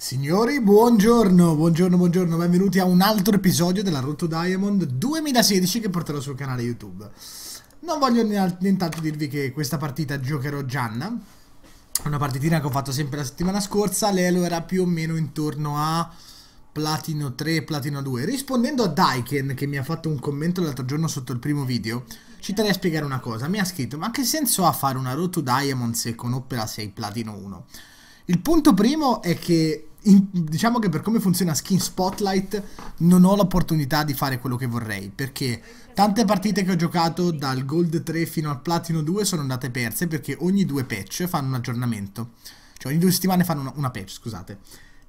Signori, buongiorno, buongiorno, buongiorno, benvenuti a un altro episodio della Roto Diamond 2016 che porterò sul canale YouTube. Non voglio nient'altro dirvi che questa partita giocherò Gianna, una partitina che ho fatto sempre la settimana scorsa, l'elo era più o meno intorno a Platino 3 Platino 2. Rispondendo a Daiken, che mi ha fatto un commento l'altro giorno sotto il primo video, ci terei a spiegare una cosa. Mi ha scritto, ma che senso ha fare una Road Diamond se con Opera 6 Platino 1? Il punto primo è che in, diciamo che per come funziona Skin Spotlight non ho l'opportunità di fare quello che vorrei perché tante partite che ho giocato dal Gold 3 fino al Platino 2 sono andate perse perché ogni due patch fanno un aggiornamento cioè ogni due settimane fanno una, una patch scusate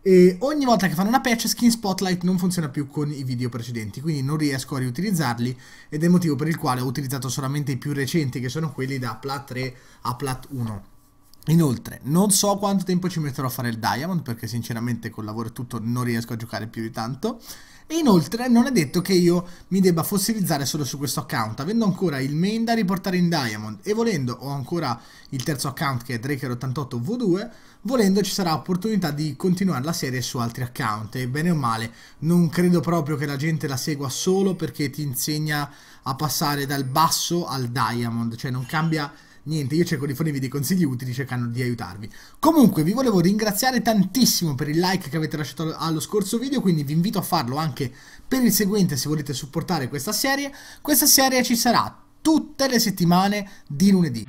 e ogni volta che fanno una patch Skin Spotlight non funziona più con i video precedenti quindi non riesco a riutilizzarli ed è il motivo per il quale ho utilizzato solamente i più recenti che sono quelli da Plat 3 a Plat 1 Inoltre, non so quanto tempo ci metterò a fare il Diamond, perché sinceramente col lavoro e tutto non riesco a giocare più di tanto. E inoltre non è detto che io mi debba fossilizzare solo su questo account, avendo ancora il main da riportare in Diamond e volendo, ho ancora il terzo account che è Draker88 V2, volendo ci sarà opportunità di continuare la serie su altri account e bene o male non credo proprio che la gente la segua solo perché ti insegna a passare dal basso al Diamond, cioè non cambia niente, io cerco di fornirvi dei consigli utili cercando di aiutarvi. Comunque vi volevo ringraziare tantissimo per il like che avete lasciato allo scorso video, quindi vi invito a farlo anche per il seguente se volete supportare questa serie. Questa serie ci sarà tutte le settimane di lunedì.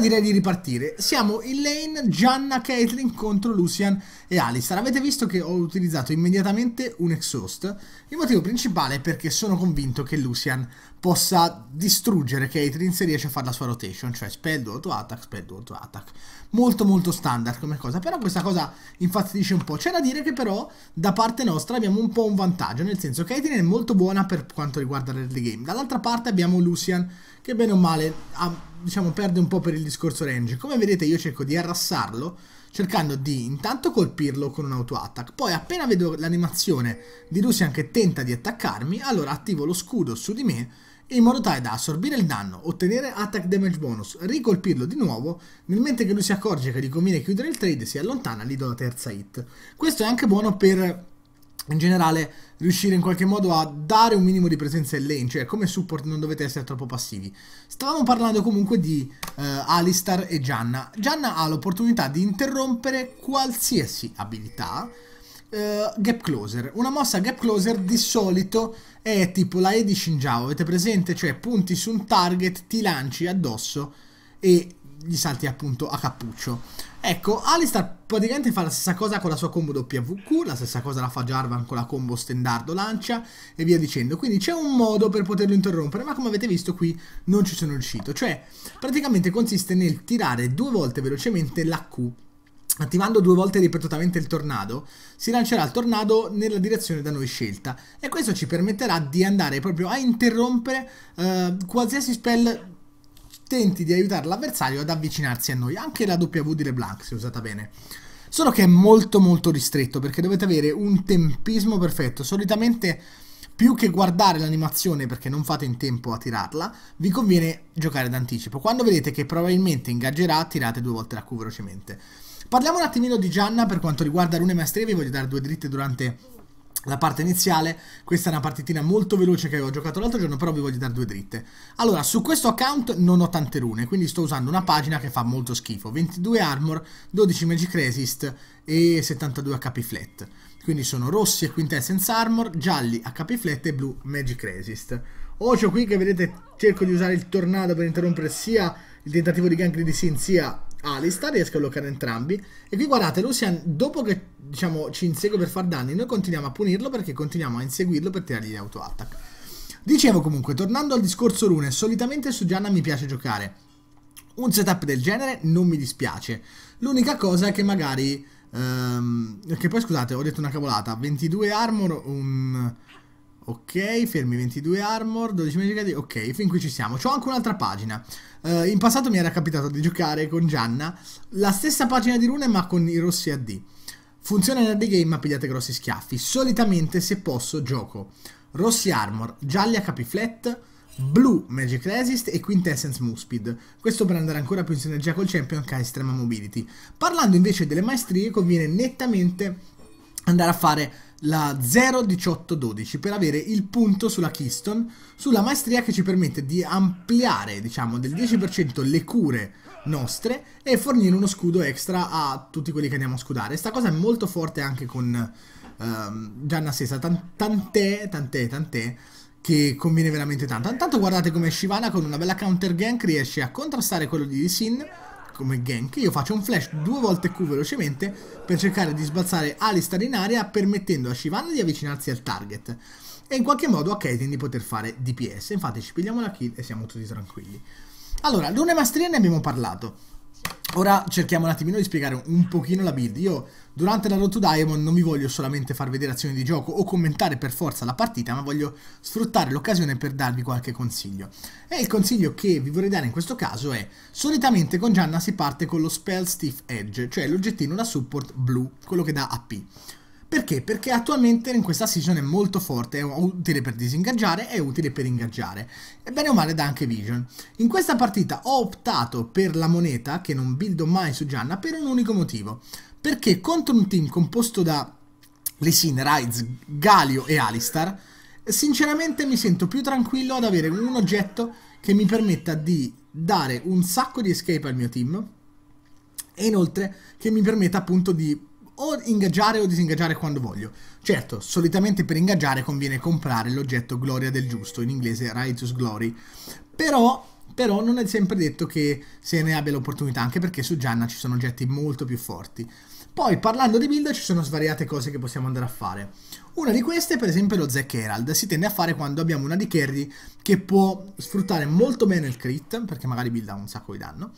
direi di ripartire. Siamo in lane Gianna Caitlyn contro Lucian e Alistar. Avete visto che ho utilizzato immediatamente un exhaust. Il motivo principale è perché sono convinto che Lucian possa distruggere Caitlyn se riesce a fare la sua rotation, cioè spell, auto attack, spell, auto attack. Molto molto standard come cosa, però questa cosa infastidisce un po'. C'è da dire che però da parte nostra abbiamo un po' un vantaggio, nel senso che Caitlyn è molto buona per quanto riguarda l'early game. Dall'altra parte abbiamo Lucian che bene o male ha, diciamo, perde un po' per il discorso range. Come vedete io cerco di arrassarlo cercando di intanto colpirlo con un auto attack. Poi appena vedo l'animazione di Lucian che tenta di attaccarmi, allora attivo lo scudo su di me in modo tale da assorbire il danno, ottenere attack damage bonus, ricolpirlo di nuovo, nel mentre che lui si accorge che gli conviene chiudere il trade si allontana lì dalla terza hit. Questo è anche buono per in generale riuscire in qualche modo a dare un minimo di presenza in lane, cioè come support non dovete essere troppo passivi. Stavamo parlando comunque di uh, Alistar e Janna. Janna ha l'opportunità di interrompere qualsiasi abilità Uh, gap Closer. Una mossa Gap Closer di solito è tipo la Edi di Shinjao, avete presente? Cioè punti su un target, ti lanci addosso e gli salti appunto a cappuccio. Ecco, Alistar praticamente fa la stessa cosa con la sua combo WQ, la stessa cosa la fa Jarvan con la combo standardo lancia e via dicendo. Quindi c'è un modo per poterlo interrompere, ma come avete visto qui non ci sono riuscito. Cioè, praticamente consiste nel tirare due volte velocemente la Q Attivando due volte ripetutamente il tornado, si lancerà il tornado nella direzione da noi scelta e questo ci permetterà di andare proprio a interrompere eh, qualsiasi spell tenti di aiutare l'avversario ad avvicinarsi a noi, anche la W di LeBlanc se usata bene. Solo che è molto molto ristretto perché dovete avere un tempismo perfetto, solitamente più che guardare l'animazione perché non fate in tempo a tirarla, vi conviene giocare d'anticipo. Quando vedete che probabilmente ingaggerà, tirate due volte la Q velocemente. Parliamo un attimino di Gianna per quanto riguarda Rune Maestria, vi voglio dare due dritte durante la parte iniziale, questa è una partitina molto veloce che avevo giocato l'altro giorno, però vi voglio dare due dritte. Allora, su questo account non ho tante rune, quindi sto usando una pagina che fa molto schifo. 22 armor, 12 magic resist e 72 HP flat. Quindi sono rossi e quintessence armor, gialli HP flat e blu magic resist. Ocio qui che vedete cerco di usare il tornado per interrompere sia il tentativo di gank di Sin sia Alistar, ah, riesco a bloccare entrambi. E qui guardate, Lucian, dopo che diciamo, ci insegue per far danni, noi continuiamo a punirlo perché continuiamo a inseguirlo per tirargli auto-attack. Dicevo comunque, tornando al discorso rune, solitamente su Gianna mi piace giocare. Un setup del genere non mi dispiace. L'unica cosa è che magari... Ehm, che poi scusate, ho detto una cavolata. 22 armor, un... Ok, fermi 22 armor, 12 magica di... Ok, fin qui ci siamo. C'ho anche un'altra pagina. Uh, in passato mi era capitato di giocare con Gianna la stessa pagina di rune ma con i rossi a D. Funziona in big game ma pigliate grossi schiaffi. Solitamente, se posso, gioco rossi armor, gialli a capi flat, blu magic resist e quintessence moospid. Questo per andare ancora più in sinergia col champion che ha estrema mobility. Parlando invece delle maestrie, conviene nettamente andare a fare la 01812 per avere il punto sulla Keystone, sulla maestria che ci permette di ampliare, diciamo, del 10% le cure nostre e fornire uno scudo extra a tutti quelli che andiamo a scudare. Sta cosa è molto forte anche con ehm, Gianna Sesa, tant'è, tant'è, tant'è che conviene veramente tanto. Intanto guardate come Shivana con una bella counter gank riesce a contrastare quello di Sin come gank, io faccio un flash due volte Q velocemente per cercare di sbalzare Alistar in aria permettendo a Shivan di avvicinarsi al target e in qualche modo a Caitlyn di poter fare DPS. Infatti ci pigliamo la kill e siamo tutti tranquilli. Allora, lune maestria ne abbiamo parlato. Ora cerchiamo un attimino di spiegare un pochino la build. Io durante la Road to Diamond non vi voglio solamente far vedere azioni di gioco o commentare per forza la partita, ma voglio sfruttare l'occasione per darvi qualche consiglio. E il consiglio che vi vorrei dare in questo caso è, solitamente con Gianna si parte con lo Spell Stiff Edge, cioè l'oggettino da support blu, quello che dà AP. Perché? Perché attualmente in questa season è molto forte, è utile per disingaggiare, è utile per ingaggiare. E bene o male dà anche Vision. In questa partita ho optato per la moneta, che non buildo mai su Gianna, per un unico motivo. Perché contro un team composto da Lesin, Rides, Galio e Alistar, sinceramente mi sento più tranquillo ad avere un oggetto che mi permetta di dare un sacco di escape al mio team e inoltre che mi permetta appunto di o ingaggiare o disingaggiare quando voglio. Certo, solitamente per ingaggiare conviene comprare l'oggetto Gloria del Giusto, in inglese Righteous Glory, però, però non è sempre detto che se ne abbia l'opportunità, anche perché su Gianna ci sono oggetti molto più forti. Poi, parlando di build, ci sono svariate cose che possiamo andare a fare. Una di queste, per esempio, è lo Zack Herald. Si tende a fare quando abbiamo una di carry che può sfruttare molto bene il crit, perché magari builda un sacco di danno,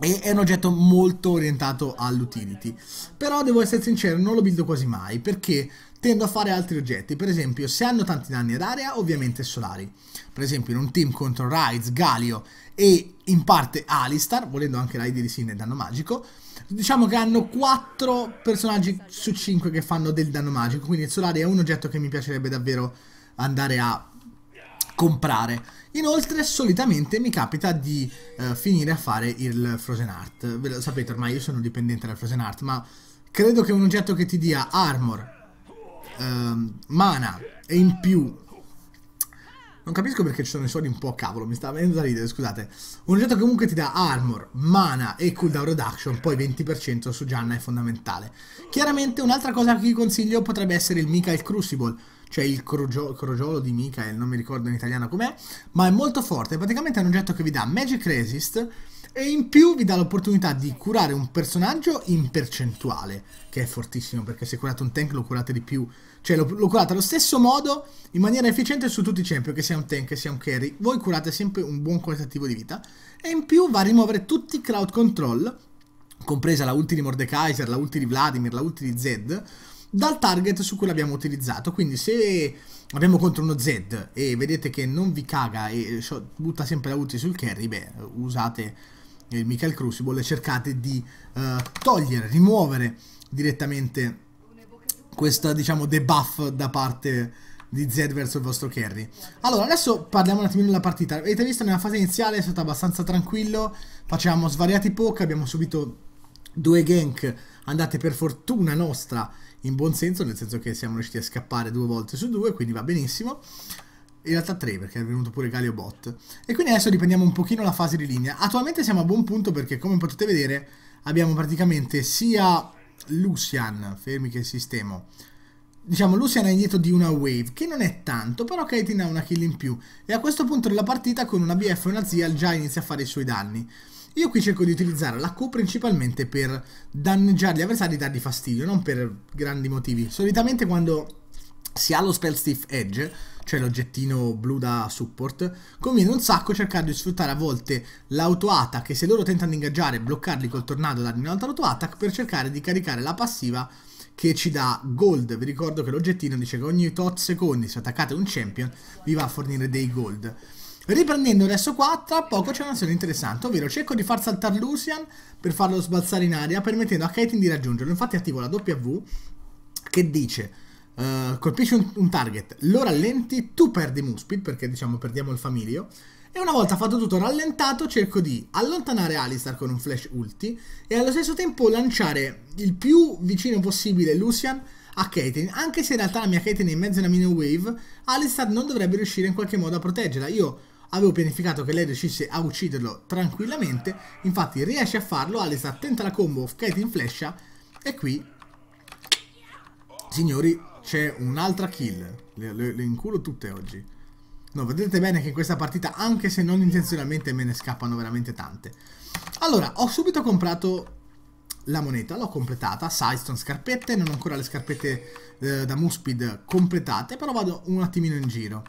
e è un oggetto molto orientato all'utility. Però devo essere sincero, non lo buildo quasi mai, perché tendo a fare altri oggetti. Per esempio, se hanno tanti danni ad area, ovviamente solari. Per esempio, in un team contro Rides, Galio e in parte Alistar, volendo anche Raid di Sin e danno magico, diciamo che hanno 4 personaggi su 5 che fanno del danno magico, quindi il solare è un oggetto che mi piacerebbe davvero andare a comprare. Inoltre solitamente mi capita di eh, finire a fare il Frozen Art. Ve lo sapete ormai, io sono dipendente dal Frozen Art, ma credo che un oggetto che ti dia armor, ehm, mana e in più... Non capisco perché ci sono i suoni un po' a cavolo, mi sta venendo da ridere, scusate. Un oggetto che comunque ti dà armor, mana e cooldown reduction, poi 20% su Gianna è fondamentale. Chiaramente un'altra cosa che vi consiglio potrebbe essere il Mikael Crucible cioè il crogiolo, crogiolo di Mikael, non mi ricordo in italiano com'è, ma è molto forte, praticamente è un oggetto che vi dà Magic Resist e in più vi dà l'opportunità di curare un personaggio in percentuale, che è fortissimo perché se curate un tank lo curate di più, cioè lo, lo curate allo stesso modo, in maniera efficiente su tutti i champion, che sia un tank, che sia un carry, voi curate sempre un buon qualitativo di vita e in più va a rimuovere tutti i crowd control compresa la ulti di Mordekaiser, la ulti di Vladimir, la ulti di Zed, dal target su cui l'abbiamo utilizzato. Quindi se abbiamo contro uno Z e vedete che non vi caga e butta sempre la ulti sul carry, beh, usate eh, il Michael Crucible e cercate di eh, togliere, rimuovere direttamente questa, diciamo, debuff da parte di Z verso il vostro carry. Allora, adesso parliamo un attimino della partita. Avete visto nella fase iniziale è stato abbastanza tranquillo, facevamo svariati poke, abbiamo subito due gank andate per fortuna nostra in buon senso, nel senso che siamo riusciti a scappare due volte su due, quindi va benissimo. In realtà tre, perché è venuto pure Galio Bot. E quindi adesso riprendiamo un pochino la fase di linea. Attualmente siamo a buon punto perché, come potete vedere, abbiamo praticamente sia Lucian, fermi che sistema. diciamo Lucian è indietro di una wave, che non è tanto, però Caitlyn ha una kill in più. E a questo punto della partita con una BF e una Zial già inizia a fare i suoi danni. Io qui cerco di utilizzare la Q principalmente per danneggiare gli avversari e dargli fastidio, non per grandi motivi. Solitamente quando si ha lo Spell Stiff Edge, cioè l'oggettino blu da support, conviene un sacco cercare di sfruttare a volte l'auto-attack e se loro tentano di ingaggiare, e bloccarli col tornado dargli un'altra auto-attack per cercare di caricare la passiva che ci dà gold. Vi ricordo che l'oggettino dice che ogni tot secondi se attaccate un champion vi va a fornire dei gold. Riprendendo adesso 4 tra poco c'è un'azione interessante, ovvero cerco di far saltare Lucian per farlo sbalzare in aria, permettendo a Caitlyn di raggiungerlo. Infatti attivo la W che dice uh, colpisci un, un, target, lo rallenti, tu perdi Muspid, perché diciamo perdiamo il famiglio, e una volta fatto tutto rallentato cerco di allontanare Alistar con un flash ulti e allo stesso tempo lanciare il più vicino possibile Lucian a Caitlyn, anche se in realtà la mia Caitlyn è in mezzo a una mini wave, Alistar non dovrebbe riuscire in qualche modo a proteggerla. Io Avevo pianificato che lei riuscisse a ucciderlo tranquillamente, infatti riesce a farlo, Alice attenta la combo of Kate in flescia e qui, signori, c'è un'altra kill. Le, le, le inculo tutte oggi. No, vedete bene che in questa partita, anche se non intenzionalmente, me ne scappano veramente tante. Allora, ho subito comprato la moneta, l'ho completata, Sidestone scarpette, non ho ancora le scarpette eh, da Muspid completate, però vado un attimino in giro.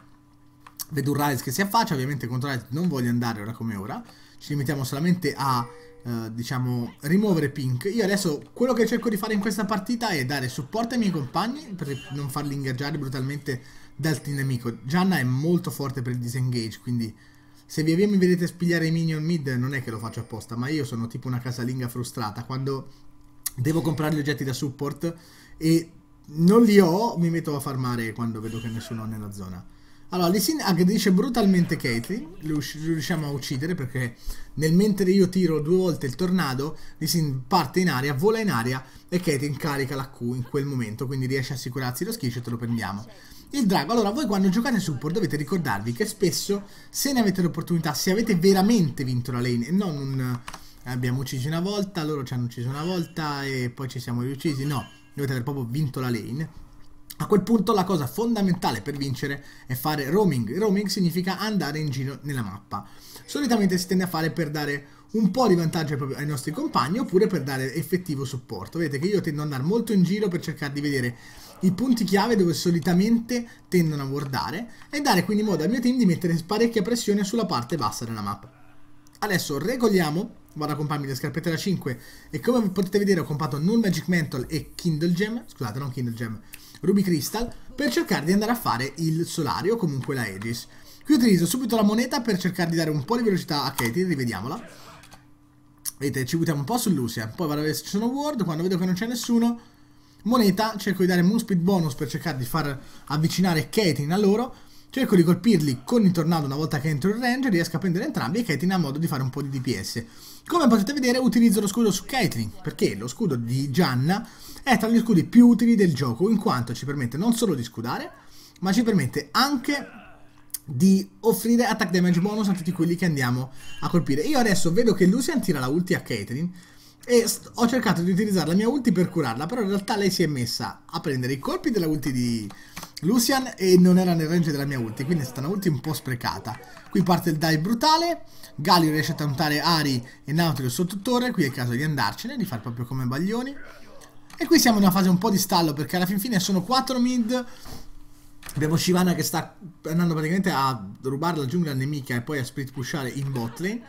Vedo un Rise che si affaccia, ovviamente contro Rise non voglio andare ora come ora, ci limitiamo solamente a, eh, diciamo, rimuovere Pink. Io adesso quello che cerco di fare in questa partita è dare supporto ai miei compagni per non farli ingaggiare brutalmente dal team nemico. Janna è molto forte per il disengage, quindi se via via mi vedete spigliare i minion mid non è che lo faccio apposta, ma io sono tipo una casalinga frustrata. Quando devo comprare gli oggetti da support e non li ho, mi metto a farmare quando vedo che nessuno è nella zona. Allora, Lee aggredisce brutalmente Caitlyn, lo riusciamo a uccidere perché nel mentre io tiro due volte il tornado, Lee parte in aria, vola in aria e Caitlyn carica la Q in quel momento, quindi riesce a assicurarsi lo schiscio e te lo prendiamo. Il drago, allora voi quando giocate support dovete ricordarvi che spesso, se ne avete l'opportunità, se avete veramente vinto la lane e non un... Abbiamo ucciso una volta, loro ci hanno ucciso una volta e poi ci siamo riuccisi, no, dovete aver proprio vinto la lane a quel punto la cosa fondamentale per vincere è fare roaming. Roaming significa andare in giro nella mappa. Solitamente si tende a fare per dare un po' di vantaggio ai nostri compagni oppure per dare effettivo supporto. Vedete che io tendo ad andare molto in giro per cercare di vedere i punti chiave dove solitamente tendono a guardare e dare quindi modo al mio team di mettere parecchia pressione sulla parte bassa della mappa. Adesso regoliamo vado a comprarmi le scarpette da 5 e come potete vedere ho comprato Null Magic Mental e Kindle Gem, scusate non Kindle Gem, Ruby Crystal per cercare di andare a fare il solario o comunque la Aegis. Qui utilizzo subito la moneta per cercare di dare un po' di velocità a Katie, rivediamola. Vedete, ci buttiamo un po' su Lucia, poi vado a vedere se ci sono Ward, quando vedo che non c'è nessuno, moneta, cerco di dare Moon Speed bonus per cercare di far avvicinare Katie a loro, Cerco di colpirli con il tornado una volta che entro il range, riesco a prendere entrambi e Caitlyn ha modo di fare un po' di DPS. Come potete vedere utilizzo lo scudo su Caitlyn, perché lo scudo di Gianna è tra gli scudi più utili del gioco, in quanto ci permette non solo di scudare, ma ci permette anche di offrire attack damage bonus a tutti quelli che andiamo a colpire. Io adesso vedo che Lucian tira la ulti a Caitlyn, e ho cercato di utilizzare la mia ulti per curarla, però in realtà lei si è messa a prendere i colpi della ulti di, Lucian e non era nel range della mia ulti, quindi è stata una ulti un po' sprecata. Qui parte il dive brutale, Galio riesce a tantare Ari e Nautilus sotto tutore, qui è il caso di andarcene, di far proprio come Baglioni. E qui siamo in una fase un po' di stallo perché alla fin fine sono 4 mid, abbiamo Shivana che sta andando praticamente a rubare la giungla nemica e poi a split pushare in bot lane.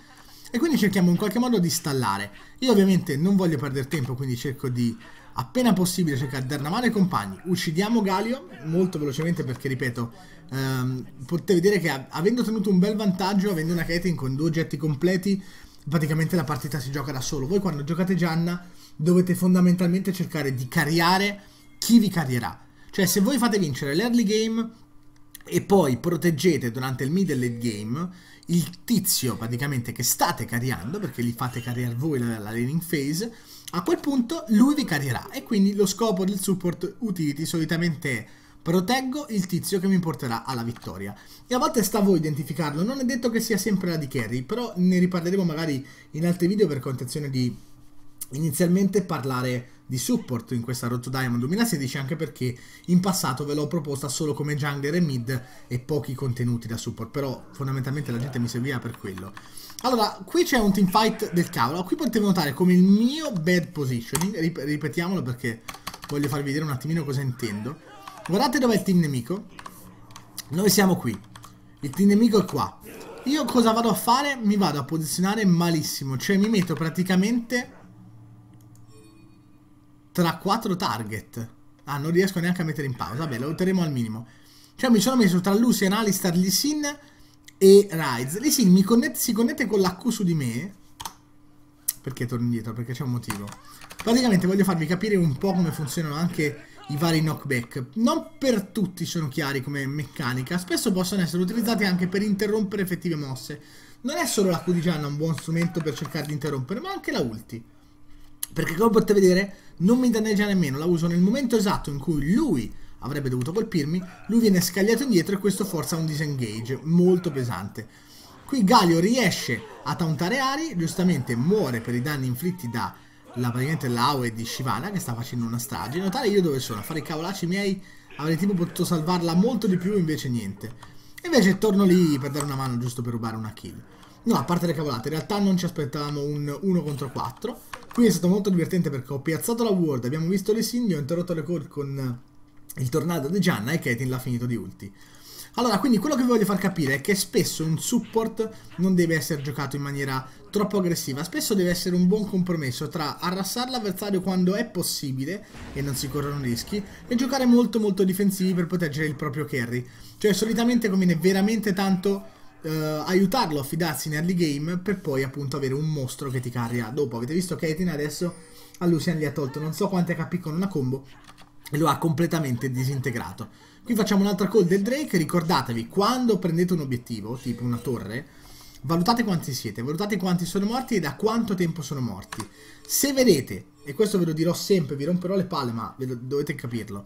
E quindi cerchiamo in qualche modo di stallare. Io ovviamente non voglio perdere tempo, quindi cerco di appena possibile cercare di dare una mano ai compagni. Uccidiamo Galio molto velocemente perché, ripeto, ehm, potevi dire che avendo tenuto un bel vantaggio, avendo una Caitlyn con due oggetti completi, praticamente la partita si gioca da solo. Voi quando giocate Gianna dovete fondamentalmente cercare di cariare chi vi carierà. Cioè se voi fate vincere l'early game e poi proteggete durante il mid e late game il tizio praticamente che state caricando, perché li fate caricare voi la, la laning phase, a quel punto lui vi ricarierà e quindi lo scopo del support utility solitamente è proteggo il tizio che mi porterà alla vittoria. E a volte sta a voi identificarlo, non è detto che sia sempre la di carry, però ne riparleremo magari in altri video perché ho intenzione di inizialmente parlare di support in questa Road to Diamond 2016 anche perché in passato ve l'ho proposta solo come jungler e mid e pochi contenuti da support, però fondamentalmente la gente mi serviva per quello. Allora, qui c'è un teamfight del cavolo. Qui potete notare come il mio bad positioning, rip ripetiamolo perché voglio farvi vedere un attimino cosa intendo. Guardate dov'è il team nemico. Noi siamo qui. Il team nemico è qua. Io cosa vado a fare? Mi vado a posizionare malissimo. Cioè mi metto praticamente tra quattro target. Ah, non riesco neanche a mettere in pausa. Vabbè, lo terremo al minimo. Cioè mi sono messo tra Lucy e Alistar Lee Sin e Rise. Lì sì, connette, si connette con l'Q su di me. Perché torno indietro? Perché c'è un motivo. Praticamente voglio farvi capire un po' come funzionano anche i vari knockback. Non per tutti sono chiari come meccanica, spesso possono essere utilizzati anche per interrompere effettive mosse. Non è solo la Q di Gianna un buon strumento per cercare di interrompere, ma anche la ulti. Perché come potete vedere non mi danneggia nemmeno, la uso nel momento esatto in cui lui avrebbe dovuto colpirmi, lui viene scagliato indietro e questo forza un disengage molto pesante. Qui Galio riesce a tauntare Ari, giustamente muore per i danni inflitti da la, praticamente l'Aue di Shivana che sta facendo una strage. Notare io dove sono, a fare i cavolacci miei avrei tipo potuto salvarla molto di più, invece niente. Invece torno lì per dare una mano giusto per rubare una kill. No, a parte le cavolate, in realtà non ci aspettavamo un 1 contro 4. Qui è stato molto divertente perché ho piazzato la ward, abbiamo visto le Cindy, ho interrotto le call con il tornado di Gianna e Caitlyn l'ha finito di ulti. Allora, quindi quello che vi voglio far capire è che spesso un support non deve essere giocato in maniera troppo aggressiva, spesso deve essere un buon compromesso tra arrassare l'avversario quando è possibile e non si corrono rischi e giocare molto molto difensivi per proteggere il proprio carry. Cioè solitamente conviene veramente tanto eh, aiutarlo a fidarsi in early game per poi appunto avere un mostro che ti carria dopo. Avete visto Caitlyn adesso a Lucian gli ha tolto non so quanti HP con una combo lo ha completamente disintegrato. Qui facciamo un'altra call del Drake, ricordatevi, quando prendete un obiettivo, tipo una torre, valutate quanti siete, valutate quanti sono morti e da quanto tempo sono morti. Se vedete, e questo ve lo dirò sempre, vi romperò le palle, ma dovete capirlo,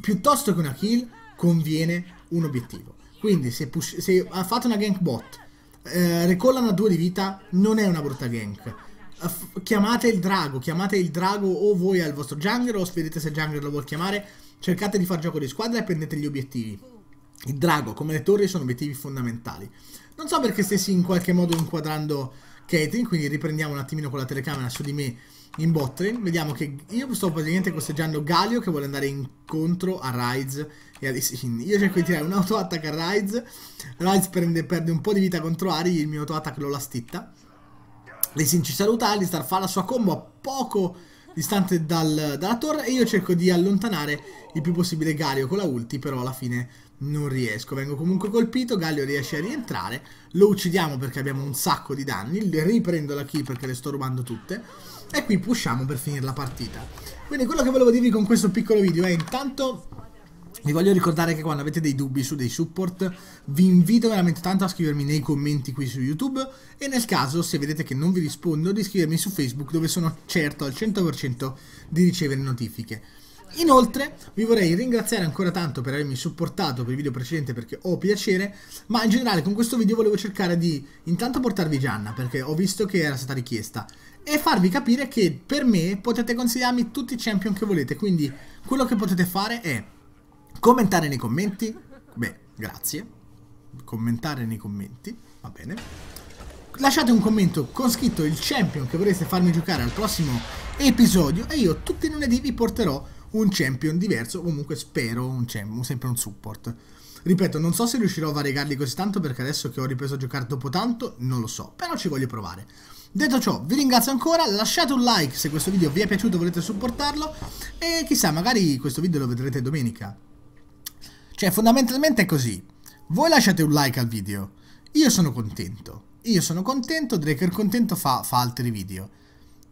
piuttosto che una kill conviene un obiettivo. Quindi se, push, se fate una gank bot, eh, recollano a due di vita, non è una brutta gank chiamate il drago, chiamate il drago o voi al vostro jungler o vedete se jungler lo vuol chiamare, cercate di far gioco di squadra e prendete gli obiettivi. Il drago, come le torri, sono obiettivi fondamentali. Non so perché stessi in qualche modo inquadrando Caitlyn, quindi riprendiamo un attimino con la telecamera su di me in botte. Vediamo che io sto praticamente costeggiando Galio che vuole andare incontro a Ryze e a Lissin. Io cerco di tirare un auto-attack a Ryze, Ryze perde, perde un po' di vita contro Ari, il mio auto-attack lo lastitta. Lesin ci saluta Alistar, fa la sua combo a poco distante dal, dalla torre e io cerco di allontanare il più possibile Galio con la ulti, però alla fine non riesco. Vengo comunque colpito, Galio riesce a rientrare, lo uccidiamo perché abbiamo un sacco di danni, riprendo la kill perché le sto rubando tutte e qui pushiamo per finire la partita. Quindi quello che volevo dirvi con questo piccolo video è intanto vi voglio ricordare che quando avete dei dubbi su dei support vi invito veramente tanto a scrivermi nei commenti qui su YouTube e nel caso se vedete che non vi rispondo di scrivermi su Facebook dove sono certo al 100% di ricevere notifiche. Inoltre vi vorrei ringraziare ancora tanto per avermi supportato per il video precedente perché ho piacere, ma in generale con questo video volevo cercare di intanto portarvi Gianna perché ho visto che era stata richiesta e farvi capire che per me potete consigliarmi tutti i champion che volete, quindi quello che potete fare è Commentare nei commenti? Beh, grazie. Commentare nei commenti, va bene. Lasciate un commento con scritto il champion che vorreste farmi giocare al prossimo episodio e io tutti i lunedì vi porterò un champion diverso, comunque spero un champion, sempre un support. Ripeto, non so se riuscirò a variegarli così tanto perché adesso che ho ripreso a giocare dopo tanto non lo so, però ci voglio provare. Detto ciò, vi ringrazio ancora, lasciate un like se questo video vi è piaciuto, volete supportarlo e chissà, magari questo video lo vedrete domenica. Cioè, fondamentalmente è così. Voi lasciate un like al video. Io sono contento. Io sono contento, Draker contento fa, fa altri video.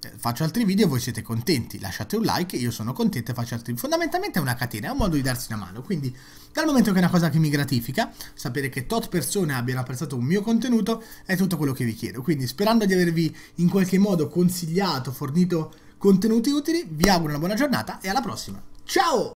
Eh, faccio altri video e voi siete contenti. Lasciate un like, io sono contento e faccio altri video. Fondamentalmente è una catena, è un modo di darsi una mano. Quindi, dal momento che è una cosa che mi gratifica, sapere che tot persone abbiano apprezzato un mio contenuto è tutto quello che vi chiedo. Quindi, sperando di avervi in qualche modo consigliato, fornito contenuti utili, vi auguro una buona giornata e alla prossima. Ciao!